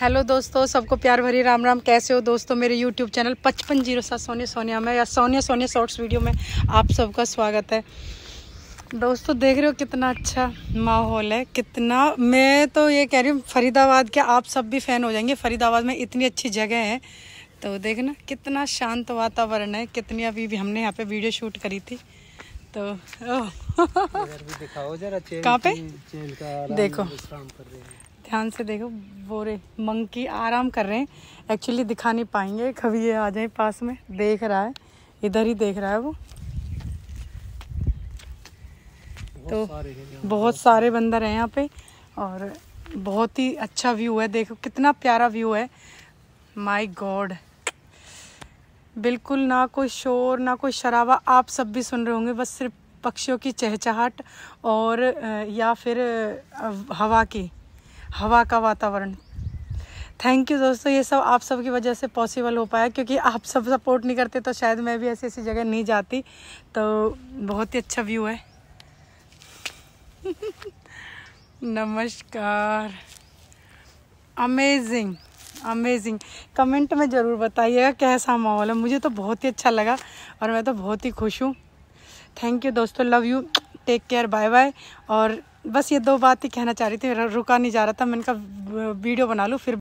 hello दोस्तों सबको प्यार भरी राम राम कैसे हो दोस्तों मेरे यूट्यूब चैनल पचपन जीरो सात सोनिया सोनिया में या सोनिया सोनिया शॉर्ट्स वीडियो में आप सबका स्वागत है दोस्तों देख रहे हो कितना अच्छा माहौल है कितना मैं तो ये कह रही हूँ फरीदाबाद के आप सब भी फ़ैन हो जाएंगे फरीदाबाद में इतनी अच्छी जगह है तो देखना कितना शांत वातावरण है कितनी अभी भी हमने यहाँ पर वीडियो शूट करी थी तो दिखाओ जरा चेल कहाँ पे चेल का देखो ध्यान से देखो बोरे मंकी आराम कर रहे हैं एक्चुअली दिखा नहीं पाएंगे कभी ये आ जाए पास में देख रहा है इधर ही देख रहा है वो तो बहुत सारे बंदर हैं यहाँ पे और बहुत ही अच्छा व्यू है देखो कितना प्यारा व्यू है माय गॉड बिल्कुल ना कोई शोर ना कोई शराबा आप सब भी सुन रहे होंगे बस सिर्फ पक्षियों की चहचहाट और या फिर हवा की हवा का वातावरण थैंक यू दोस्तों ये सब आप सब की वजह से पॉसिबल हो पाया क्योंकि आप सब सपोर्ट नहीं करते तो शायद मैं भी ऐसी ऐसी जगह नहीं जाती तो बहुत ही अच्छा व्यू है नमस्कार अमेजिंग अमेजिंग कमेंट में ज़रूर बताइएगा कैसा माहौल है मुझे तो बहुत ही अच्छा लगा और मैं तो बहुत ही खुश हूँ थैंक यू दोस्तों love you take care bye bye और बस ये दो बात ही कहना चाह रही थी रुका नहीं जा रहा था मैंने कहा वीडियो बना लूँ फिर